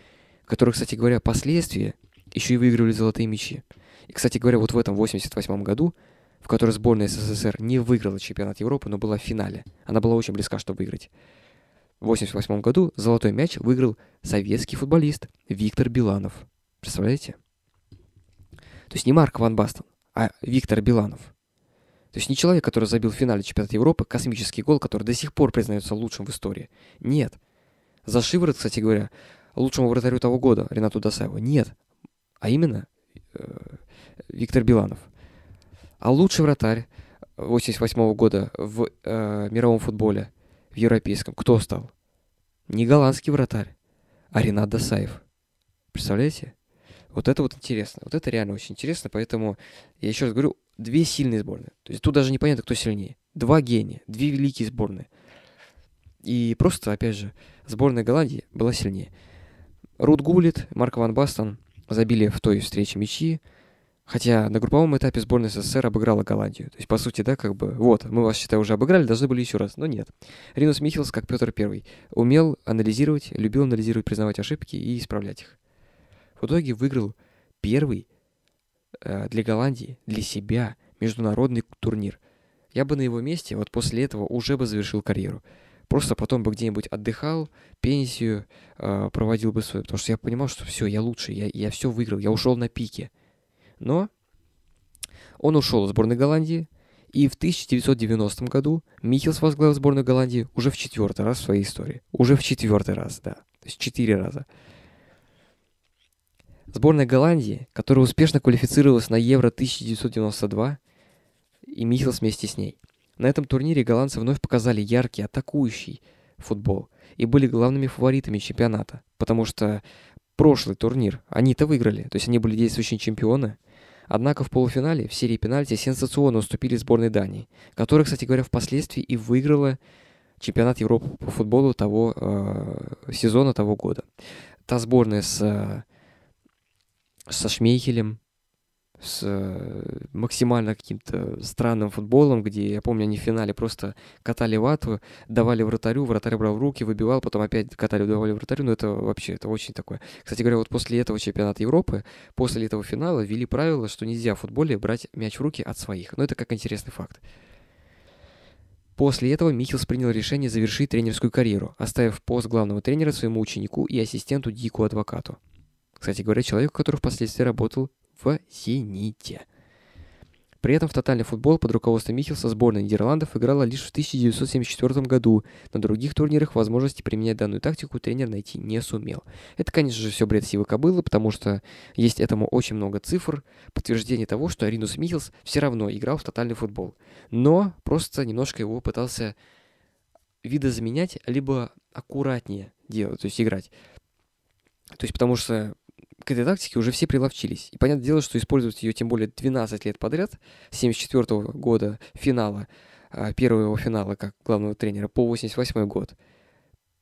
которые, кстати говоря, впоследствии еще и выигрывали золотые мячи. И, кстати говоря, вот в этом 88 году, в которой сборная СССР не выиграла чемпионат Европы, но была в финале. Она была очень близка, чтобы выиграть. В 88 году золотой мяч выиграл советский футболист Виктор Биланов. Представляете? То есть не Марк Ван Бастон, а Виктор Биланов. То есть не человек, который забил в финале чемпионата Европы космический гол, который до сих пор признается лучшим в истории. Нет. За шиворот, кстати говоря, лучшему вратарю того года Ренату Досаеву. Нет. А именно э, Виктор Биланов. А лучший вратарь 88 -го года в э, мировом футболе, в европейском, кто стал? Не голландский вратарь, а Ренат Досаев. Представляете? Вот это вот интересно. Вот это реально очень интересно. Поэтому я еще раз говорю, две сильные сборные. То есть тут даже непонятно, кто сильнее. Два гения, две великие сборные. И просто, опять же, сборная Голландии была сильнее. Рут Гулит, Марк Ван Бастон забили в той встрече мячи. Хотя на групповом этапе сборная СССР обыграла Голландию. То есть, по сути, да, как бы, вот, мы вас, считаю, уже обыграли, должны были еще раз. Но нет. Ринус Михилс как Петр Первый, умел анализировать, любил анализировать, признавать ошибки и исправлять их. В итоге выиграл первый э, для Голландии, для себя международный турнир. Я бы на его месте вот после этого уже бы завершил карьеру. Просто потом бы где-нибудь отдыхал, пенсию э, проводил бы свою, потому что я понимал, что все, я лучше, я, я все выиграл, я ушел на пике. Но он ушел из сборной Голландии, и в 1990 году Михелс возглавил сборную Голландии уже в четвертый раз в своей истории. Уже в четвертый раз, да. То есть четыре раза. Сборная Голландии, которая успешно квалифицировалась на Евро 1992, и Михелс вместе с ней. На этом турнире голландцы вновь показали яркий, атакующий футбол и были главными фаворитами чемпионата, потому что прошлый турнир они-то выиграли, то есть они были действующие чемпионы. Однако в полуфинале в серии пенальти сенсационно уступили сборной Дании, которая, кстати говоря, впоследствии и выиграла чемпионат Европы по футболу того э, сезона, того года. Та сборная с э, со Шмейхелем, с э, максимально каким-то странным футболом, где, я помню, они в финале просто катали вату, давали вратарю, вратарь брал в руки, выбивал, потом опять катали, давали вратарю, но ну, это вообще, это очень такое. Кстати говоря, вот после этого чемпионата Европы, после этого финала ввели правило, что нельзя в футболе брать мяч в руки от своих. Но ну, это как интересный факт. После этого Михилс принял решение завершить тренерскую карьеру, оставив пост главного тренера своему ученику и ассистенту Дику Адвокату. Кстати говоря, человек, который впоследствии работал в «Зените». При этом в тотальный футбол под руководством Михелса сборная Нидерландов играла лишь в 1974 году. На других турнирах возможности применять данную тактику тренер найти не сумел. Это, конечно же, все бред сивы кобылы, потому что есть этому очень много цифр, подтверждение того, что Аринус Михелс все равно играл в тотальный футбол. Но просто немножко его пытался видозаменять, либо аккуратнее делать, то есть играть. То есть потому что к этой тактике уже все приловчились. И понятное дело, что использовать ее тем более 12 лет подряд, 74 -го года финала, а, первого его финала как главного тренера, по 88 год,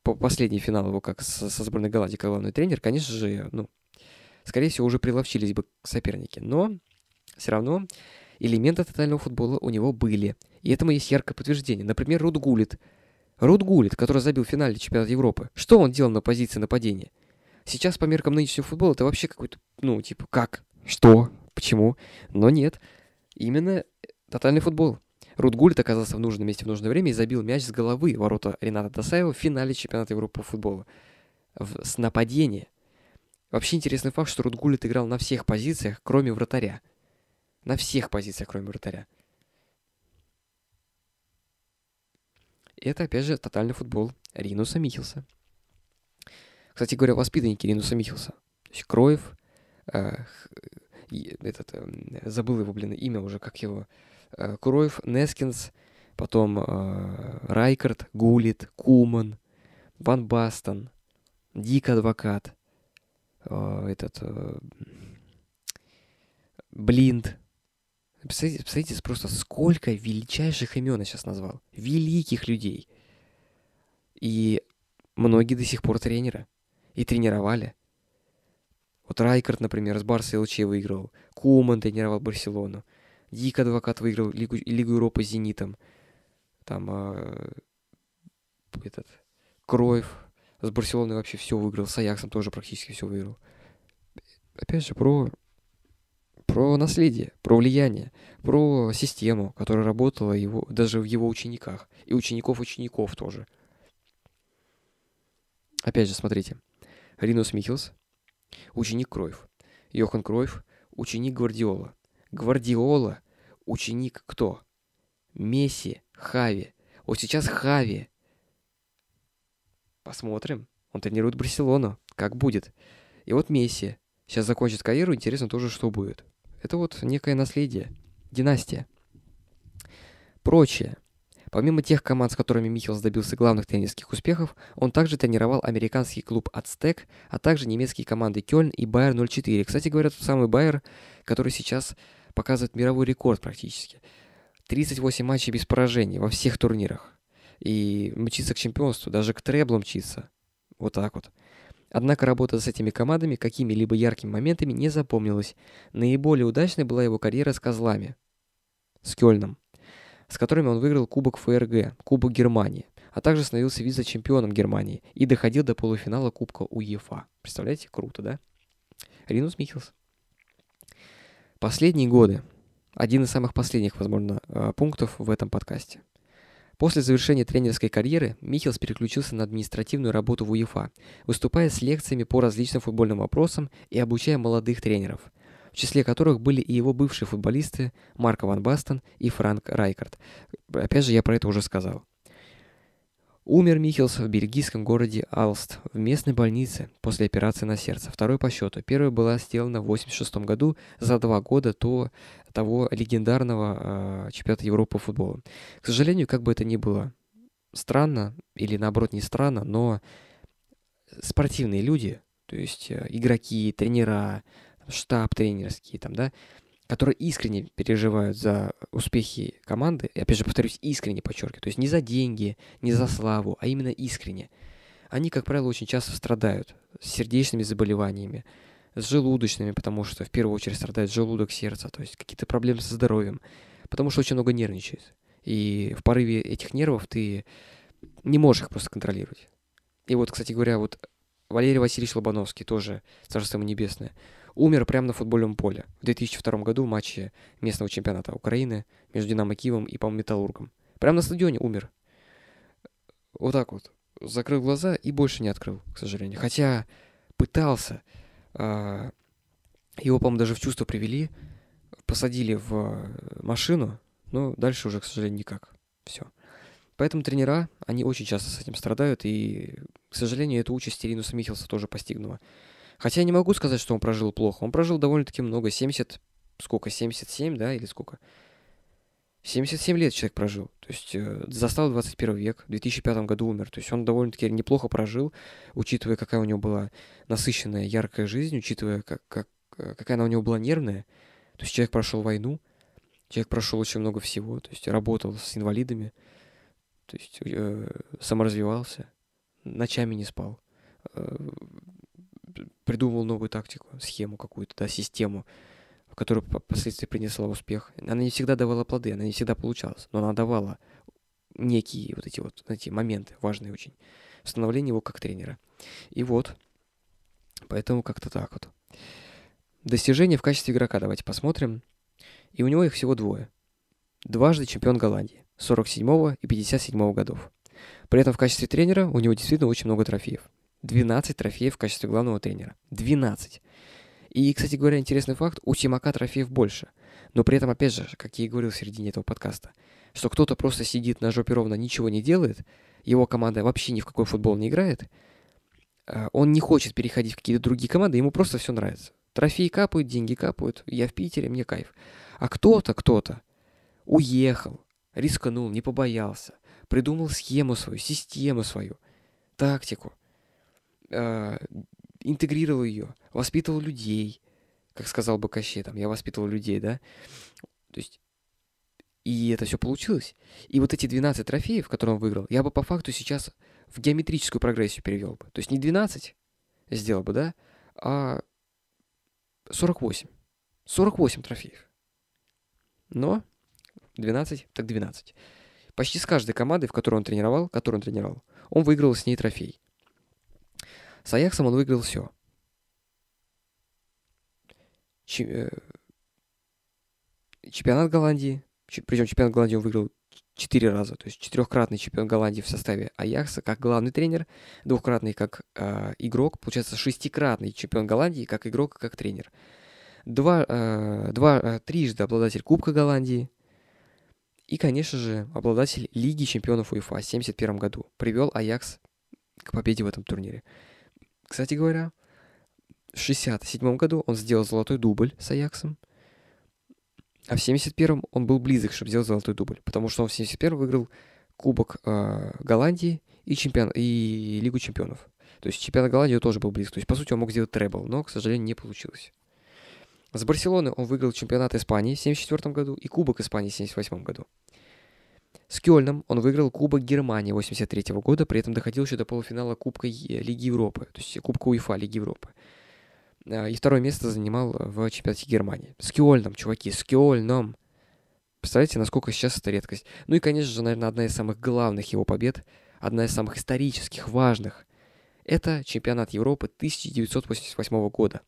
по последний финал его как со, со сборной Голландии как главный тренер, конечно же, ну, скорее всего, уже приловчились бы соперники. Но все равно элементы тотального футбола у него были. И этому есть яркое подтверждение. Например, Руд Гулит. Руд Гулит, который забил в финале чемпионата Европы. Что он делал на позиции нападения? Сейчас по меркам нынешнего футбола это вообще какой-то, ну, типа, как, что, почему, но нет. Именно э, тотальный футбол. Рудгульд оказался в нужном месте в нужное время и забил мяч с головы ворота Рената Тасаева в финале чемпионата Европы по футболу. В, с нападения. Вообще интересный факт, что Рудгулит играл на всех позициях, кроме вратаря. На всех позициях, кроме вратаря. Это, опять же, тотальный футбол Ринуса Михилса. Кстати говоря, воспитанники Ринуса Михелса. То есть Кроев, э, этот, эм, забыл его, блин, имя уже, как его, э, Кроев, Нескинс, потом э, Райкард, Гулит, Куман, Ван Бастон, Дик Адвокат, э, этот, Блинд. Посмотрите, представляете, просто сколько величайших имен я сейчас назвал. Великих людей. И многие до сих пор тренеры и тренировали. Вот Райкард, например, с Барса ЛЧ выиграл. Куман тренировал Барселону. Дик Адвокат выиграл Лигу, Лигу Европы с Зенитом. Там э, этот Кроев с Барселоной вообще все выиграл. С Аяксом тоже практически все выиграл. Опять же, про, про наследие, про влияние, про систему, которая работала его, даже в его учениках. И учеников учеников тоже. Опять же, смотрите. Ринус Михелс, ученик Кройф. Йохан Кройф, ученик Гвардиола. Гвардиола, ученик кто? Месси, Хави. Вот сейчас Хави. Посмотрим. Он тренирует Барселону. Как будет? И вот Месси. Сейчас закончит карьеру, интересно тоже, что будет. Это вот некое наследие. Династия. Прочее. Помимо тех команд, с которыми Михелс добился главных теннисских успехов, он также тренировал американский клуб «Ацтек», а также немецкие команды «Кёльн» и «Байер 04». Кстати говоря, тот самый «Байер», который сейчас показывает мировой рекорд практически. 38 матчей без поражений во всех турнирах. И мчится к чемпионству, даже к треблу мчится. Вот так вот. Однако работа с этими командами какими-либо яркими моментами не запомнилась. Наиболее удачной была его карьера с козлами. С Кёльном с которыми он выиграл Кубок ФРГ, Кубок Германии, а также становился вице-чемпионом Германии и доходил до полуфинала Кубка УЕФА. Представляете, круто, да? Ринус Михелс. Последние годы. Один из самых последних, возможно, э, пунктов в этом подкасте. После завершения тренерской карьеры Михелс переключился на административную работу в УЕФА, выступая с лекциями по различным футбольным вопросам и обучая молодых тренеров – в числе которых были и его бывшие футболисты Марко Ван Бастен и Франк Райкард. Опять же, я про это уже сказал. Умер Михелс в бельгийском городе Алст в местной больнице после операции на сердце, второй по счету. Первая была сделана в 1986 году за два года до того легендарного э, чемпионата Европы по футболу. К сожалению, как бы это ни было странно, или наоборот не странно, но спортивные люди, то есть э, игроки, тренера, штаб тренерский, там, да, которые искренне переживают за успехи команды, и опять же повторюсь, искренне подчеркиваю, то есть не за деньги, не за славу, а именно искренне, они, как правило, очень часто страдают с сердечными заболеваниями, с желудочными, потому что в первую очередь страдает желудок, сердца, то есть какие-то проблемы со здоровьем, потому что очень много нервничает. И в порыве этих нервов ты не можешь их просто контролировать. И вот, кстати говоря, вот Валерий Васильевич Лобановский тоже, царство ему небесное, умер прямо на футбольном поле в 2002 году в матче местного чемпионата Украины между «Динамо Киевом» и, по-моему, «Металлургом». Прямо на стадионе умер. Вот так вот. Закрыл глаза и больше не открыл, к сожалению. Хотя пытался. А, его, по-моему, даже в чувство привели, посадили в э, машину, но дальше уже, к сожалению, никак. Все. Поэтому тренера, они очень часто с этим страдают, и, к сожалению, эту участь Ирину Самихилса тоже постигнула. Хотя я не могу сказать, что он прожил плохо. Он прожил довольно-таки много, 70, сколько, 77, да, или сколько? 77 лет человек прожил, то есть э, застал 21 век, в 2005 году умер, то есть он довольно-таки неплохо прожил, учитывая, какая у него была насыщенная, яркая жизнь, учитывая, как, как, э, какая она у него была нервная, то есть человек прошел войну, человек прошел очень много всего, то есть работал с инвалидами, то есть э, саморазвивался, ночами не спал, э, придумывал новую тактику, схему какую-то, да, систему, которая впоследствии принесла успех. Она не всегда давала плоды, она не всегда получалась, но она давала некие вот эти вот, знаете, моменты важные очень. Становление его как тренера. И вот, поэтому как-то так вот. Достижения в качестве игрока давайте посмотрим. И у него их всего двое. Дважды чемпион Голландии, 47 и 57 годов. При этом в качестве тренера у него действительно очень много трофеев. 12 трофеев в качестве главного тренера. 12. И, кстати говоря, интересный факт, у Тимака трофеев больше. Но при этом, опять же, как я и говорил в середине этого подкаста, что кто-то просто сидит на жопе ровно, ничего не делает, его команда вообще ни в какой футбол не играет, э, он не хочет переходить в какие-то другие команды, ему просто все нравится. Трофеи капают, деньги капают, я в Питере, мне кайф. А кто-то, кто-то уехал, рискнул, не побоялся, придумал схему свою, систему свою, тактику – а, интегрировал ее, воспитывал людей, как сказал бы Кощей, там, я воспитывал людей, да, то есть и это все получилось. И вот эти 12 трофеев, которые он выиграл, я бы по факту сейчас в геометрическую прогрессию перевел бы. То есть не 12 сделал бы, да, а 48. 48 трофеев. Но 12, так 12. Почти с каждой командой, в которой он тренировал, которую он тренировал, он выиграл с ней трофей. С Аяксом он выиграл все. Э, чемпионат Голландии, причем чемпионат Голландии он выиграл четыре раза, то есть четырехкратный чемпион Голландии в составе Аякса как главный тренер, двухкратный как э, игрок, получается шестикратный чемпион Голландии как игрок, и как тренер. Два, э, два, э, трижды обладатель Кубка Голландии и, конечно же, обладатель Лиги чемпионов УЕФА в 1971 году. Привел Аякс к победе в этом турнире. Кстати говоря, в 1967 году он сделал золотой дубль с Аяксом, а в 1971 он был близок, чтобы сделать золотой дубль, потому что он в 1971 выиграл Кубок э, Голландии и, чемпион, и Лигу чемпионов. То есть чемпионат Голландии тоже был близок, То есть, по сути, он мог сделать требл, но, к сожалению, не получилось. С Барселоны он выиграл чемпионат Испании в 1974 году и Кубок Испании в 1978 году. С Кёльном он выиграл Кубок Германии 83 года, при этом доходил еще до полуфинала Кубка Лиги Европы, то есть Кубка УЕФА Лиги Европы. А, и второе место занимал э, в чемпионате Германии. С Кёльном, чуваки, с Кёльном! Представляете, насколько сейчас это редкость. Ну и, конечно же, наверное, одна из самых главных его побед, одна из самых исторических, важных. Это чемпионат Европы 1988 года.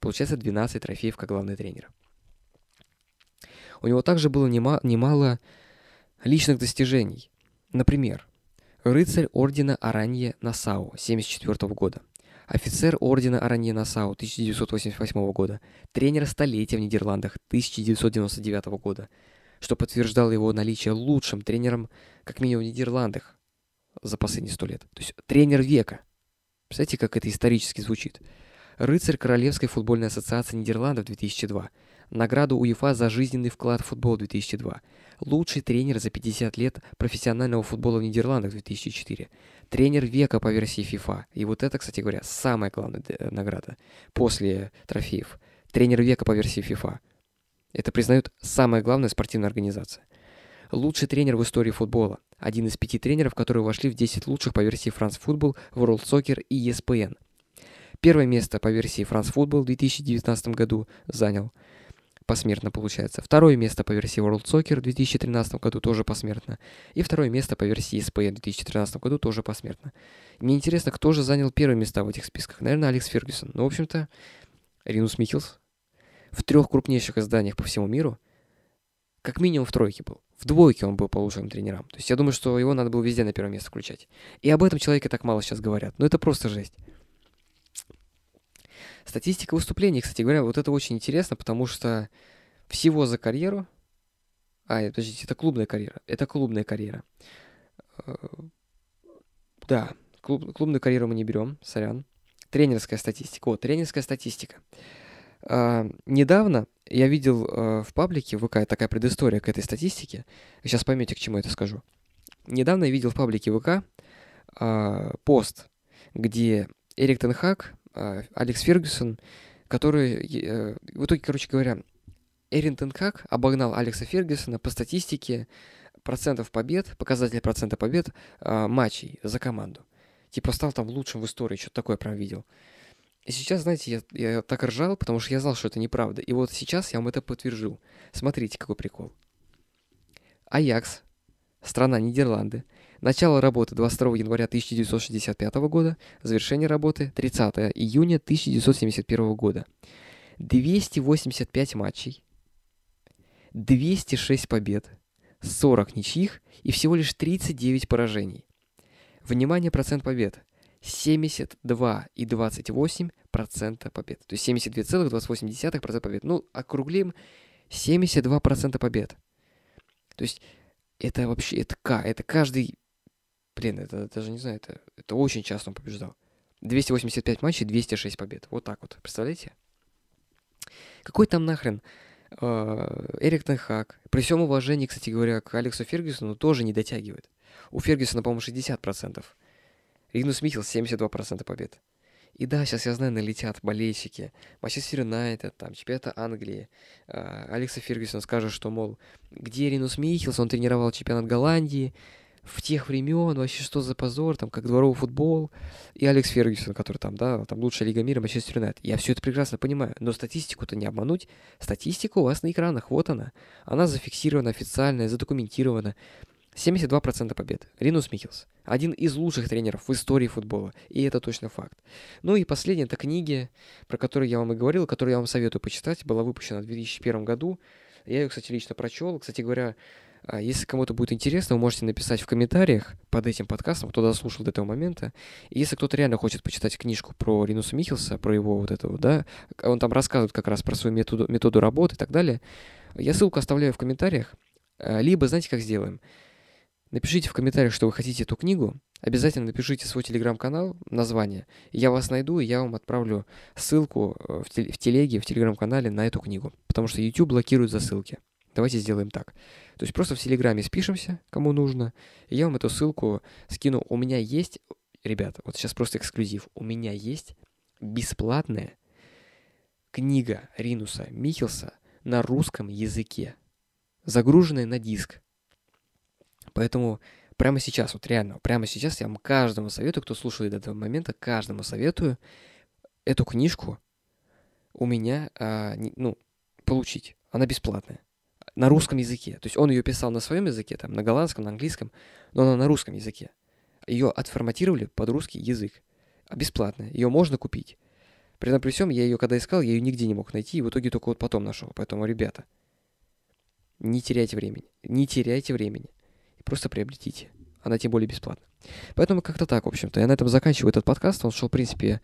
Получается 12 трофеев как главный тренер. У него также было немало, немало личных достижений. Например, рыцарь ордена Аранье Насау 1974 года, офицер ордена Аранье Насау 1988 года, тренер столетия в Нидерландах 1999 года, что подтверждало его наличие лучшим тренером, как минимум в Нидерландах, за последние сто лет. То есть тренер века. Представляете, как это исторически звучит? Рыцарь Королевской футбольной ассоциации Нидерландов 2002– награду УЕФА за жизненный вклад в футбол 2002, лучший тренер за 50 лет профессионального футбола в Нидерландах 2004, тренер века по версии FIFA, и вот это, кстати говоря, самая главная э, награда после трофеев, тренер века по версии FIFA. Это признают самая главная спортивная организация. Лучший тренер в истории футбола. Один из пяти тренеров, которые вошли в 10 лучших по версии France Football, World Soccer и ESPN. Первое место по версии France Football в 2019 году занял посмертно получается. Второе место по версии World Soccer в 2013 году тоже посмертно. И второе место по версии ESPN в 2013 году тоже посмертно. Мне интересно, кто же занял первые места в этих списках. Наверное, Алекс Фергюсон. Ну, в общем-то, Ринус Михилс в трех крупнейших изданиях по всему миру как минимум в тройке был. В двойке он был по лучшим тренерам. То есть я думаю, что его надо было везде на первое место включать. И об этом человеке так мало сейчас говорят. Но ну, это просто жесть. Статистика выступлений, кстати говоря, вот это очень интересно, потому что всего за карьеру... А, э, подождите, это клубная карьера. Это клубная карьера. Э, да, клуб, клубную карьеру мы не берем, сорян. Тренерская статистика. Вот, тренерская статистика. А, недавно я видел а, в паблике ВК такая предыстория к этой статистике. сейчас поймете, к чему это скажу. Недавно я видел в паблике ВК а, пост, где Эрик Тенхак а, Алекс Фергюсон, который... Э, в итоге, короче говоря, Эрин Тенкак обогнал Алекса Фергюсона по статистике процентов побед, показатель процента побед э, матчей за команду. Типа стал там лучшим в истории, что-то такое прям видел. И сейчас, знаете, я, я так ржал, потому что я знал, что это неправда. И вот сейчас я вам это подтвержу. Смотрите, какой прикол. Аякс, страна Нидерланды, Начало работы 22 января 1965 года, завершение работы 30 июня 1971 года. 285 матчей, 206 побед, 40 ничьих и всего лишь 39 поражений. Внимание, процент побед. 72,28% побед. То есть 72,28% побед. Ну, округлим 72% побед. То есть это вообще, это, это каждый Блин, это даже не знаю, это, это очень часто он побеждал. 285 матчей, 206 побед. Вот так вот, представляете? Какой там нахрен э, Эрик Тенхак, при всем уважении, кстати говоря, к Алексу Фергюсону, тоже не дотягивает. У Фергюсона, по-моему, 60%. Ринус Михил 72% побед. И да, сейчас, я знаю, налетят болельщики. Манчестер Юнайтед, там, чемпионата Англии. Э, Алекса Фергюсона скажет, что, мол, где Ринус Михилс, он тренировал чемпионат Голландии, в тех времен, вообще что за позор, там, как дворовый футбол, и Алекс Фергюсон, который там, да, там лучшая лига мира, Манчестер Юнайтед. Я все это прекрасно понимаю, но статистику-то не обмануть. Статистика у вас на экранах, вот она. Она зафиксирована официально, задокументирована. 72% побед. Ринус Михелс. Один из лучших тренеров в истории футбола. И это точно факт. Ну и последнее, это книги, про которые я вам и говорил, которые я вам советую почитать. Была выпущена в 2001 году. Я ее, кстати, лично прочел. Кстати говоря, а если кому-то будет интересно, вы можете написать в комментариях под этим подкастом, кто дослушал до этого момента. И если кто-то реально хочет почитать книжку про Ринуса Михилса, про его вот этого, да, он там рассказывает как раз про свою методу, методу работы и так далее, я ссылку оставляю в комментариях. А, либо, знаете, как сделаем? Напишите в комментариях, что вы хотите эту книгу. Обязательно напишите свой телеграм-канал, название. Я вас найду, и я вам отправлю ссылку э, в телеге, в телеграм-канале на эту книгу. Потому что YouTube блокирует за ссылки. Давайте сделаем так. То есть просто в Телеграме спишемся, кому нужно, и я вам эту ссылку скину. У меня есть, ребята, вот сейчас просто эксклюзив, у меня есть бесплатная книга Ринуса Михелса на русском языке, загруженная на диск. Поэтому прямо сейчас, вот реально, прямо сейчас я вам каждому советую, кто слушает до этого момента, каждому советую эту книжку у меня, а, не, ну, получить. Она бесплатная на русском языке. То есть он ее писал на своем языке, там, на голландском, на английском, но она на русском языке. Ее отформатировали под русский язык. А бесплатно. Ее можно купить. При этом при всем, я ее когда искал, я ее нигде не мог найти, и в итоге только вот потом нашел. Поэтому, ребята, не теряйте времени. Не теряйте времени. И просто приобретите. Она тем более бесплатна. Поэтому как-то так, в общем-то. Я на этом заканчиваю этот подкаст. Он шел, в принципе,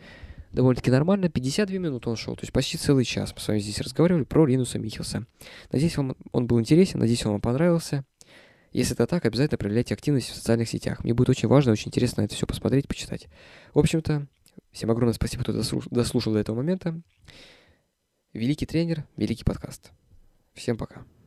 довольно-таки нормально. 52 минуты он шел, то есть почти целый час. Мы с вами здесь разговаривали про Линуса Михилса. Надеюсь, вам он был интересен, надеюсь, он вам понравился. Если это так, обязательно проявляйте активность в социальных сетях. Мне будет очень важно, очень интересно это все посмотреть, почитать. В общем-то, всем огромное спасибо, кто дослушал до этого момента. Великий тренер, великий подкаст. Всем пока.